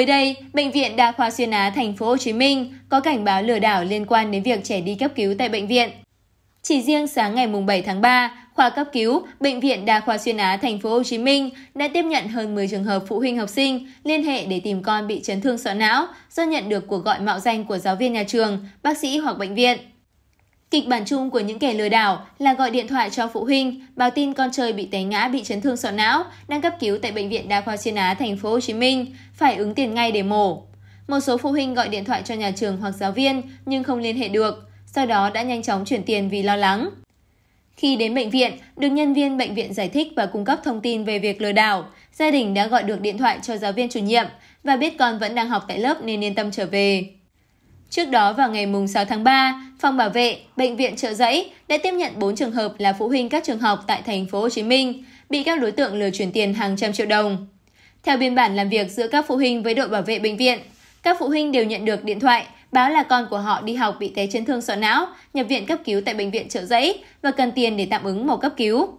Mới đây, bệnh viện Đa khoa Xuyên Á thành phố Hồ Chí Minh có cảnh báo lừa đảo liên quan đến việc trẻ đi cấp cứu tại bệnh viện. Chỉ riêng sáng ngày 7 tháng 3, khoa cấp cứu bệnh viện Đa khoa Xuyên Á thành phố Hồ Chí Minh đã tiếp nhận hơn 10 trường hợp phụ huynh học sinh liên hệ để tìm con bị chấn thương sọ não do nhận được cuộc gọi mạo danh của giáo viên nhà trường, bác sĩ hoặc bệnh viện kịch bản chung của những kẻ lừa đảo là gọi điện thoại cho phụ huynh báo tin con chơi bị té ngã bị chấn thương sọ não đang cấp cứu tại bệnh viện đa khoa xuyên á thành phố hồ chí minh phải ứng tiền ngay để mổ một số phụ huynh gọi điện thoại cho nhà trường hoặc giáo viên nhưng không liên hệ được sau đó đã nhanh chóng chuyển tiền vì lo lắng khi đến bệnh viện, được nhân viên bệnh viện giải thích và cung cấp thông tin về việc lừa đảo, gia đình đã gọi được điện thoại cho giáo viên chủ nhiệm và biết con vẫn đang học tại lớp nên yên tâm trở về trước đó vào ngày sáu tháng ba phòng bảo vệ bệnh viện trợ giấy đã tiếp nhận bốn trường hợp là phụ huynh các trường học tại Thành phố Hồ Chí Minh bị các đối tượng lừa chuyển tiền hàng trăm triệu đồng theo biên bản làm việc giữa các phụ huynh với đội bảo vệ bệnh viện các phụ huynh đều nhận được điện thoại báo là con của họ đi học bị té chấn thương sọ não nhập viện cấp cứu tại bệnh viện trợ giấy và cần tiền để tạm ứng màu cấp cứu